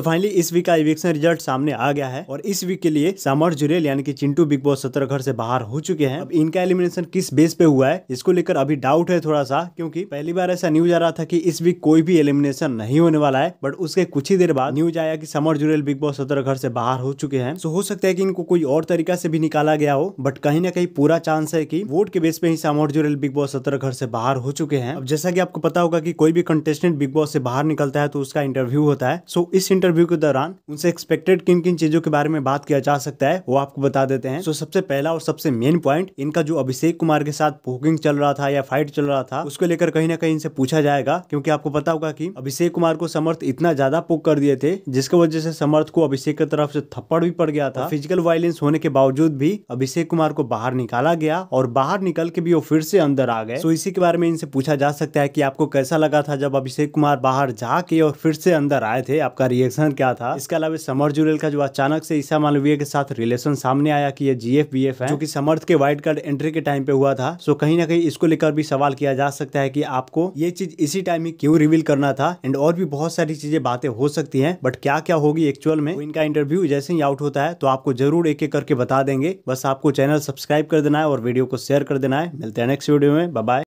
तो फाइनली इस वीक का इविक्शन रिजल्ट सामने आ गया है और इस वीक के लिए सामर जुरेल यानी कि चिंटू बिग बॉस सत्रह घर से बाहर हो चुके हैं अब इनका एलिमिनेशन किस बेस पे हुआ है इसको लेकर अभी डाउट है थोड़ा सा क्योंकि पहली बार ऐसा न्यूज आ रहा था कि इस वीक कोई भी एलिमिनेशन नहीं होने वाला है बट उसके कुछ ही देर बाद न्यूज आया कि समर जुरेल बिग बॉस सत्रह घर से बाहर हो चुके हैं तो हो सकता है कि इनको कोई और तरीका से भी निकाला गया हो बट कहीं ना कहीं पूरा चांस है की वोट के बेस पे ही सामोर जुरेल बिग बॉस सत्रह घर से बाहर हो चुके हैं अब जैसा की आपको पता होगा की कोई भी कंटेस्टेंट बिग बॉस से बाहर निकलता है तो उसका इंटरव्यू होता है सो इस इंटरव्यू इंटरव्यू के दौरान उनसे एक्सपेक्टेड किन किन चीजों के बारे में बात किया जा सकता है वो आपको बता देते हैं तो सबसे पहला और सबसे मेन पॉइंट इनका जो अभिषेक कुमार के साथ पोकिंग चल रहा था या फाइट चल रहा था उसको लेकर कहीं ना कहीं इनसे पूछा जाएगा क्योंकि आपको पता होगा की अभिषेक कुमार को समर्थ इतना ज्यादा पोक कर दिए थे जिसकी वजह से समर्थ को अभिषेक की तरफ से थप्पड़ भी पड़ गया था फिजिकल वायलेंस होने के बावजूद भी अभिषेक कुमार को बाहर निकाला गया और बाहर निकल के भी वो फिर से अंदर आ गए तो इसी के बारे में इनसे पूछा जा सकता है कि आपको कैसा लगा था जब अभिषेक कुमार बाहर जाके और फिर से अंदर आए थे आपका रिएक्शन रिलेशन क्या था इसके अलावा समर जुरेल का जो अचानक से ईसा मालवीय के साथ रिलेशन सामने आया कि ये बी एफ है जो कि समर्थ के व्हाइट कार्ड एंट्री के टाइम पे हुआ था सो कहीं ना कहीं इसको लेकर भी सवाल किया जा सकता है कि आपको ये चीज इसी टाइम में क्यों रिवील करना था एंड और भी बहुत सारी चीजें बातें हो सकती है बट क्या क्या होगी एक्चुअल में तो इनका इंटरव्यू जैसे ही आउट होता है तो आपको जरूर एक एक करके बता देंगे बस आपको चैनल सब्सक्राइब कर देना है और वीडियो को शेयर कर देना है मिलते हैं नेक्स्ट वीडियो में बाय